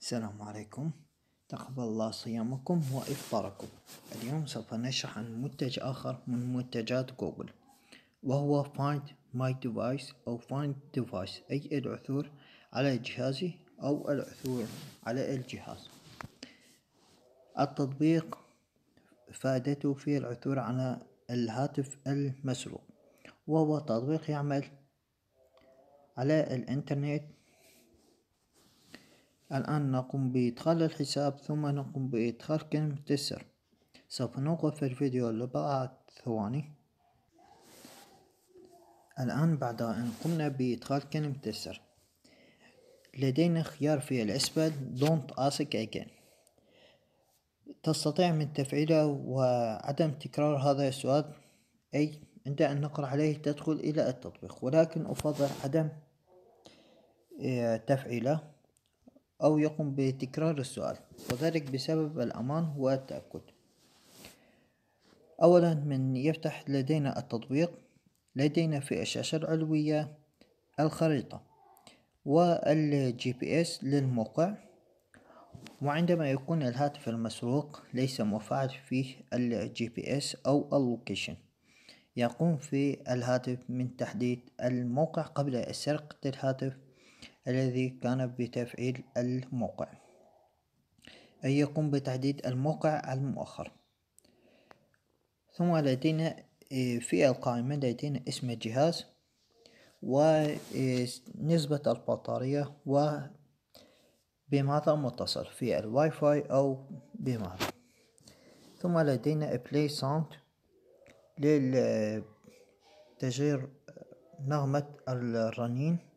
السلام عليكم تقبل الله صيامكم وإفطاركم اليوم سوف نشرح عن منتج آخر من منتجات جوجل وهو Find My Device أو Find Device أي العثور على جهازي أو العثور على الجهاز التطبيق فائدته في العثور على الهاتف المسروق وهو تطبيق يعمل على الإنترنت الآن نقوم بإدخال الحساب ثم نقوم بإدخال كلمة السر سوف نوقف الفيديو لبعض ثواني الآن بعد أن قمنا بإدخال كلمة السر لدينا خيار في الأسفل Don't Ask Again تستطيع من تفعيله وعدم تكرار هذا السؤال أي عند أن نقرأ عليه تدخل إلى التطبيق ولكن أفضل عدم آه، تفعيله أو يقوم بتكرار السؤال وذلك بسبب الأمان والتأكد أولا من يفتح لدينا التطبيق لدينا في الشاشة العلوية الخريطة والجي بي اس للموقع وعندما يكون الهاتف المسروق ليس مفعل فيه الجي بي اس أو اللوكيشن يقوم في الهاتف من تحديد الموقع قبل سرقة الهاتف الذي كان بتفعيل الموقع أي يقوم بتحديد الموقع المؤخر ثم لدينا إيه، في القائمة لدينا اسم الجهاز ونسبة إيه، البطارية وبماذا متصل في الواي فاي أو بماذا ثم لدينا بلاي ساوند لتشغيل نغمة الرنين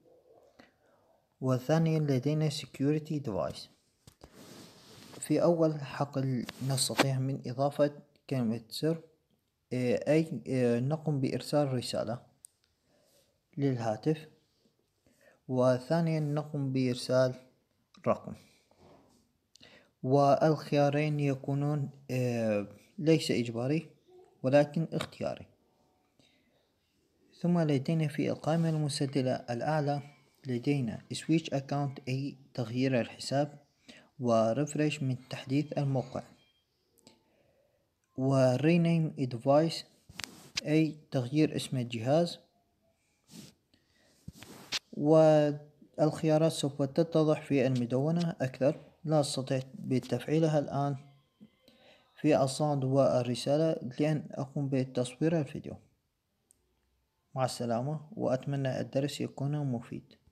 والثاني لدينا security device في أول حقل نستطيع من إضافة كلمة سر إيه، أي إيه، نقوم بإرسال رسالة للهاتف وثانيا نقوم بإرسال رقم والخيارين يكونون إيه، ليس إجباري ولكن اختياري ثم لدينا في القائمة المسدلة الأعلى لدينا Switch Account أي تغيير الحساب ورفرش من تحديث الموقع و Rename Device أي تغيير اسم الجهاز والخيارات سوف تتضح في المدونة أكثر لا أستطيع بتفعيلها الآن في الصند والرسالة لأن أقوم بتصوير الفيديو مع السلامة وأتمنى الدرس يكون مفيد